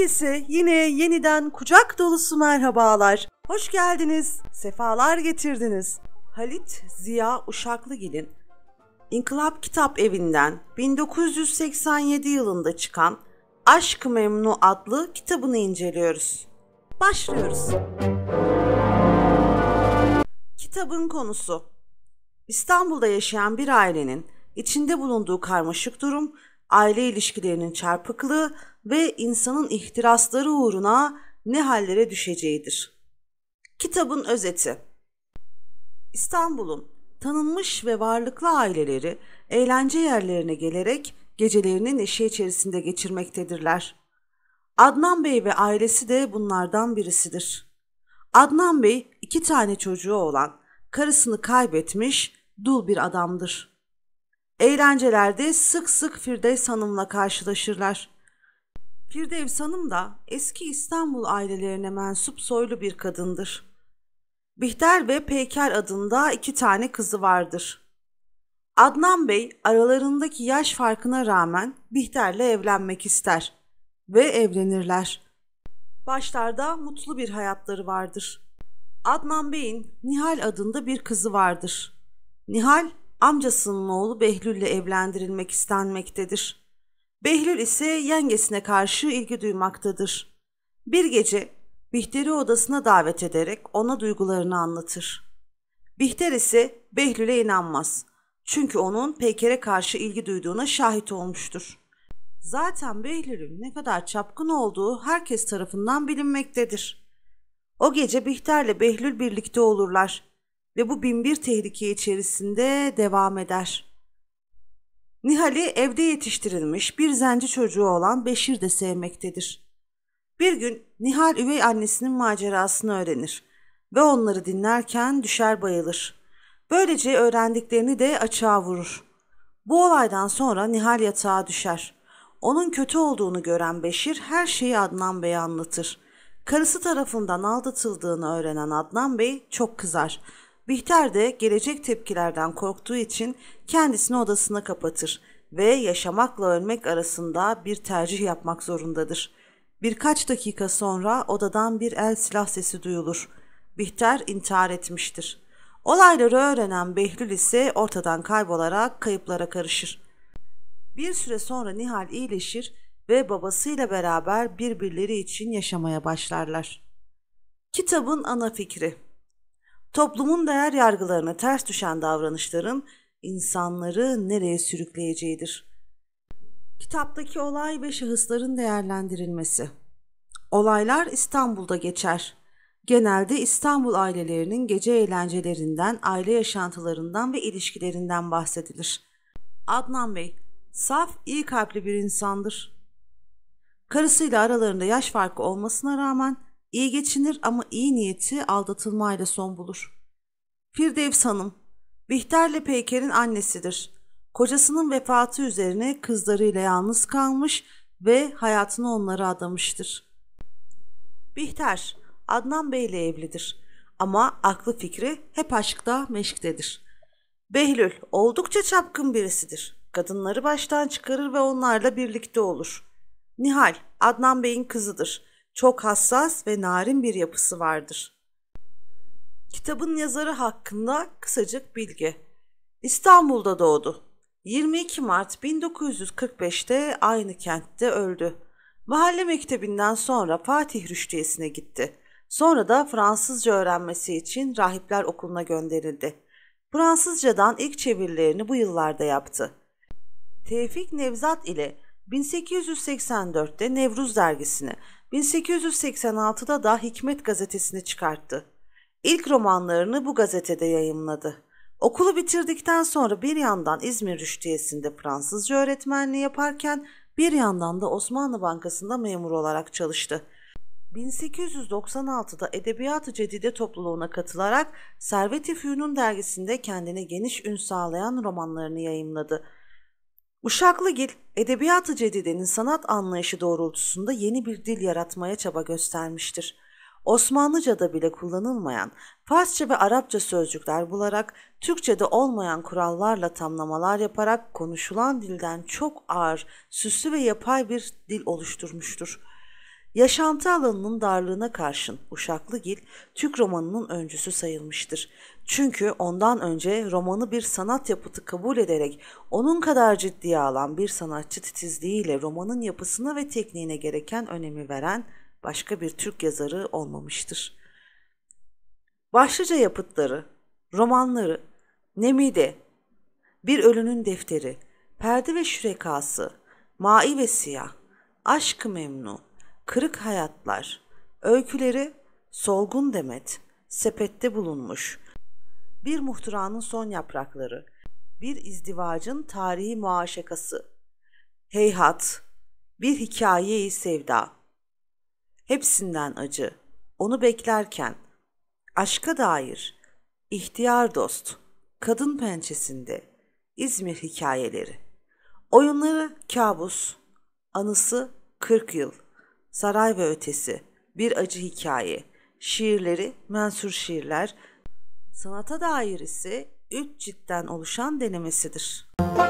herkese yine yeniden kucak dolusu merhabalar. Hoş geldiniz, sefalar getirdiniz. Halit Ziya Uşaklıgil'in İnkılap Kitap Evi'nden 1987 yılında çıkan Aşk Memnu adlı kitabını inceliyoruz. Başlıyoruz. Kitabın konusu İstanbul'da yaşayan bir ailenin içinde bulunduğu karmaşık durum aile ilişkilerinin çarpıklığı ve insanın ihtirasları uğruna ne hallere düşeceğidir. Kitabın özeti İstanbul'un tanınmış ve varlıklı aileleri eğlence yerlerine gelerek gecelerini neşe içerisinde geçirmektedirler. Adnan Bey ve ailesi de bunlardan birisidir. Adnan Bey iki tane çocuğu olan, karısını kaybetmiş, dul bir adamdır. Eğlencelerde sık sık Firdevs Hanım'la karşılaşırlar. Firdevs Hanım da eski İstanbul ailelerine mensup soylu bir kadındır. Bihter ve Peyker adında iki tane kızı vardır. Adnan Bey aralarındaki yaş farkına rağmen Bihter'le evlenmek ister ve evlenirler. Başlarda mutlu bir hayatları vardır. Adnan Bey'in Nihal adında bir kızı vardır. Nihal amcasının oğlu Behlül'le evlendirilmek istenmektedir. Behlül ise yengesine karşı ilgi duymaktadır. Bir gece Bihter'i odasına davet ederek ona duygularını anlatır. Bihter ise Behlül'e inanmaz. Çünkü onun Peker'e karşı ilgi duyduğuna şahit olmuştur. Zaten Behlül'ün ne kadar çapkın olduğu herkes tarafından bilinmektedir. O gece Bihter'le Behlül birlikte olurlar ve bu binbir tehlike içerisinde devam eder. Nihal'i evde yetiştirilmiş bir zenci çocuğu olan Beşir de sevmektedir. Bir gün Nihal üvey annesinin macerasını öğrenir ve onları dinlerken düşer bayılır. Böylece öğrendiklerini de açığa vurur. Bu olaydan sonra Nihal yatağa düşer. Onun kötü olduğunu gören Beşir her şeyi Adnan Bey'e anlatır. Karısı tarafından aldatıldığını öğrenen Adnan Bey çok kızar Bihter de gelecek tepkilerden korktuğu için kendisini odasına kapatır ve yaşamakla ölmek arasında bir tercih yapmak zorundadır. Birkaç dakika sonra odadan bir el silah sesi duyulur. Bihter intihar etmiştir. Olayları öğrenen Behlül ise ortadan kaybolarak kayıplara karışır. Bir süre sonra Nihal iyileşir ve babasıyla beraber birbirleri için yaşamaya başlarlar. Kitabın ana fikri toplumun değer yargılarına ters düşen davranışların insanları nereye sürükleyeceğidir. Kitaptaki olay ve şahısların değerlendirilmesi. Olaylar İstanbul'da geçer. Genelde İstanbul ailelerinin gece eğlencelerinden, aile yaşantılarından ve ilişkilerinden bahsedilir. Adnan Bey, saf, iyi kalpli bir insandır. Karısıyla aralarında yaş farkı olmasına rağmen İyi geçinir ama iyi niyeti aldatılmayla son bulur. Firdevs Hanım, Bihter'le Peyker'in annesidir. Kocasının vefatı üzerine kızlarıyla yalnız kalmış ve hayatını onlara adamıştır. Bihter, Adnan Bey ile evlidir ama aklı fikri hep aşkta meşktedir. Behlül oldukça çapkın birisidir. Kadınları baştan çıkarır ve onlarla birlikte olur. Nihal, Adnan Bey'in kızıdır çok hassas ve narin bir yapısı vardır. Kitabın yazarı hakkında kısacık bilgi. İstanbul'da doğdu. 22 Mart 1945'te aynı kentte öldü. Mahalle mektebinden sonra Fatih Rüştiyesi'ne gitti. Sonra da Fransızca öğrenmesi için rahipler okuluna gönderildi. Fransızcadan ilk çevirilerini bu yıllarda yaptı. Tevfik Nevzat ile 1884'te Nevruz dergisini, 1886'da da Hikmet gazetesini çıkarttı. İlk romanlarını bu gazetede yayımladı. Okulu bitirdikten sonra bir yandan İzmir Rüştiyesi'nde Fransızca öğretmenliği yaparken bir yandan da Osmanlı Bankası'nda memur olarak çalıştı. 1896'da Edebiyat-ı Cedide topluluğuna katılarak Servet-i Fünun dergisinde kendine geniş ün sağlayan romanlarını yayımladı. Uşaklıgil, edebiyat Cedide'nin sanat anlayışı doğrultusunda yeni bir dil yaratmaya çaba göstermiştir. Osmanlıca'da bile kullanılmayan Farsça ve Arapça sözcükler bularak Türkçe'de olmayan kurallarla tamlamalar yaparak konuşulan dilden çok ağır, süslü ve yapay bir dil oluşturmuştur. Yaşantı alanının darlığına karşın Uşaklıgil Türk romanının öncüsü sayılmıştır. Çünkü ondan önce romanı bir sanat yapıtı kabul ederek onun kadar ciddiye alan bir sanatçı titizliğiyle romanın yapısına ve tekniğine gereken önemi veren başka bir Türk yazarı olmamıştır. Başlıca yapıtları, romanları, Nemide, Bir Ölünün Defteri, Perde ve Şürekası, Mai ve Siyah, Aşk-ı Memnu, Kırık Hayatlar, Öyküleri Solgun Demet, Sepette Bulunmuş, Bir Muhtıranın Son Yaprakları, Bir izdivacın Tarihi Muaşakası, Heyhat, Bir Hikayeyi Sevda, Hepsinden Acı, Onu Beklerken, Aşka Dair, ihtiyar Dost, Kadın Pençesinde, İzmir Hikayeleri, Oyunları Kabus, Anısı 40 Yıl, Saray ve Ötesi, Bir Acı Hikaye, şiirleri Mensur Şiirler, sanata dair ise üç ciltten oluşan denemesidir. Müzik